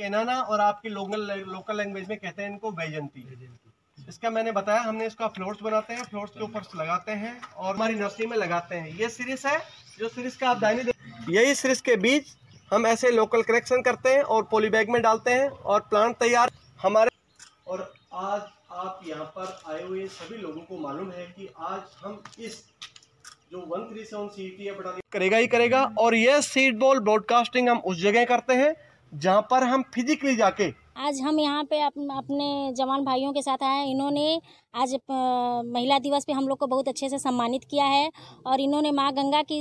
केनाना और आपके local local language में कहते हैं इनको वैजंती इसका मैंने बताया हमने इसका फ्लोर्स बनाते हैं फ्लोर्स के ऊपर लगाते हैं और हमारी नर्सरी में लगाते हैं ये सीरीज है जो सीरीज का आप दानी यही सीरीज के बीच हम ऐसे लोकल करेक्शन करते हैं और पोलीबैग में डालते हैं और प्लांट तैयार हमारे और आज आप यहाँ पर आए हुए सभी लोगों को मालूम है कि आज हम इस जो वन थ्री सेवन सी करेगा ही करेगा और ये सीड बॉल ब्रॉडकास्टिंग हम उस जगह करते हैं जहाँ पर हम फिजिकली जाके आज हम यहाँ पे अप, अपने जवान भाइयों के साथ आए इन्होंने आज महिला दिवस पे हम लोग को बहुत अच्छे से सम्मानित किया है और इन्होंने माँ गंगा की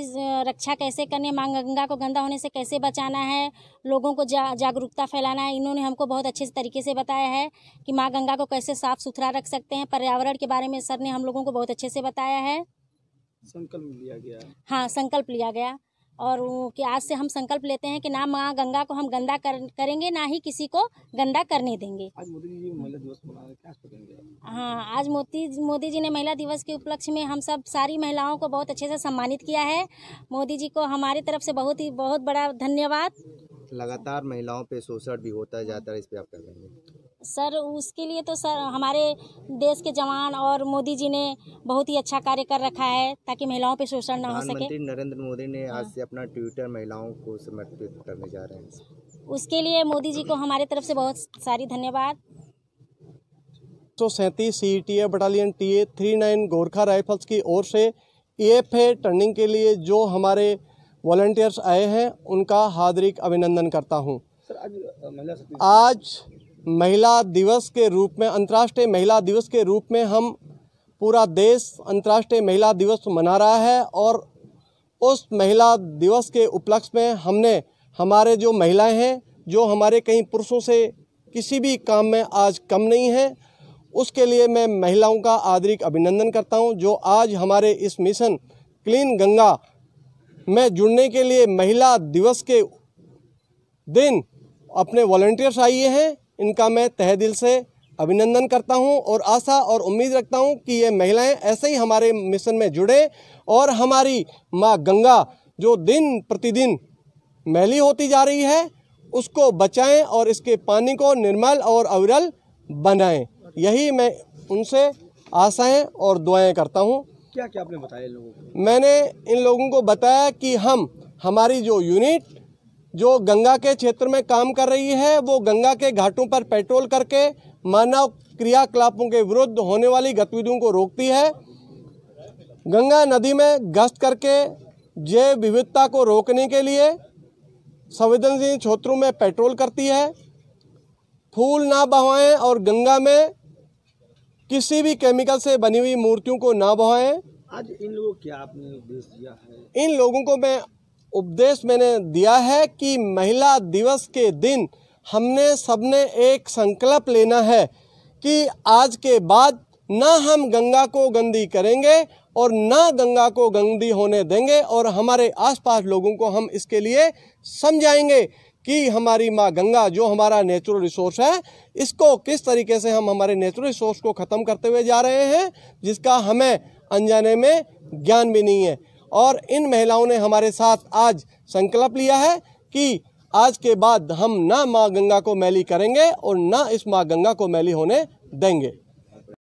रक्षा कैसे करने माँ गंगा को गंदा होने से कैसे बचाना है लोगों को जा, जागरूकता फैलाना है इन्होंने हमको बहुत अच्छे तरीके से बताया है कि माँ गंगा को कैसे साफ़ सुथरा रख सकते हैं पर्यावरण के बारे में सर ने हम लोगों को बहुत अच्छे से बताया है संकल्प लिया गया हाँ संकल्प लिया गया और कि आज से हम संकल्प लेते हैं कि ना माँ गंगा को हम गंदा कर, करेंगे ना ही किसी को गंदा करने देंगे हाँ आज मोदी मोदी जी ने महिला दिवस के उपलक्ष्य में हम सब सारी महिलाओं को बहुत अच्छे से सम्मानित किया है मोदी जी को हमारी तरफ से बहुत ही बहुत बड़ा धन्यवाद लगातार महिलाओं पे शोषण भी होता जाता है इस पर आप रहे हैं सर उसके लिए तो सर हमारे देश के जवान और मोदी जी ने बहुत ही अच्छा कार्य कर रखा है ताकि महिलाओं पे शोषण ना हो सके नरेंद्र मोदी ने आज हाँ। से अपना ट्विटर महिलाओं को समर्पित करने जा रहे हैं उसके लिए मोदी जी को हमारे तरफ से बहुत सारी धन्यवाद सौ तो सैंतीस C T A battalion T A three nine Gorkha rifles की ओर से एफ ए टर्निंग के लिए जो हमारे वॉल्टियर्स आए हैं उनका हार्दिक अभिनंदन करता हूँ आज महिला दिवस के रूप में अंतर्राष्ट्रीय महिला दिवस के रूप में हम पूरा देश अंतर्राष्ट्रीय महिला दिवस मना रहा है और उस महिला दिवस के उपलक्ष्य में हमने हमारे जो महिलाएं हैं जो हमारे कहीं पुरुषों से किसी भी काम में आज कम नहीं है उसके लिए मैं महिलाओं का आदरिक अभिनंदन करता हूं जो आज हमारे इस मिशन क्लीन गंगा में जुड़ने के लिए महिला दिवस के दिन अपने वॉल्टियर्स आइए हैं इनका मैं तह दिल से अभिनंदन करता हूं और आशा और उम्मीद रखता हूं कि ये महिलाएं ऐसे ही हमारे मिशन में जुड़े और हमारी माँ गंगा जो दिन प्रतिदिन मैली होती जा रही है उसको बचाएं और इसके पानी को निर्मल और अविरल बनाएं यही मैं उनसे आशाएं और दुआएं करता हूं क्या क्या आपने बताया लोगों को मैंने इन लोगों को बताया कि हम हमारी जो यूनिट जो गंगा के क्षेत्र में काम कर रही है वो गंगा के घाटों पर पेट्रोल करके मानव क्रियाकलापों के विरुद्ध होने वाली गतिविधियों को रोकती है गंगा नदी में गश्त करके जैव विविधता को रोकने के लिए संवेदनशील क्षेत्रों में पेट्रोल करती है फूल ना बहाएं और गंगा में किसी भी केमिकल से बनी हुई मूर्तियों को ना बहाएं आज इन लोगों क्या आपने उपदेश दिया है इन लोगों को मैं उपदेश मैंने दिया है कि महिला दिवस के दिन हमने सबने एक संकल्प लेना है कि आज के बाद ना हम गंगा को गंदी करेंगे और ना गंगा को गंदी होने देंगे और हमारे आसपास लोगों को हम इसके लिए समझाएंगे कि हमारी माँ गंगा जो हमारा नेचुरल रिसोर्स है इसको किस तरीके से हम हमारे नेचुरल रिसोर्स को ख़त्म करते हुए जा रहे हैं जिसका हमें अनजाने में ज्ञान भी नहीं है और इन महिलाओं ने हमारे साथ आज संकल्प लिया है कि आज के बाद हम ना माँ गंगा को मैली करेंगे और ना इस माँ गंगा को मैली होने देंगे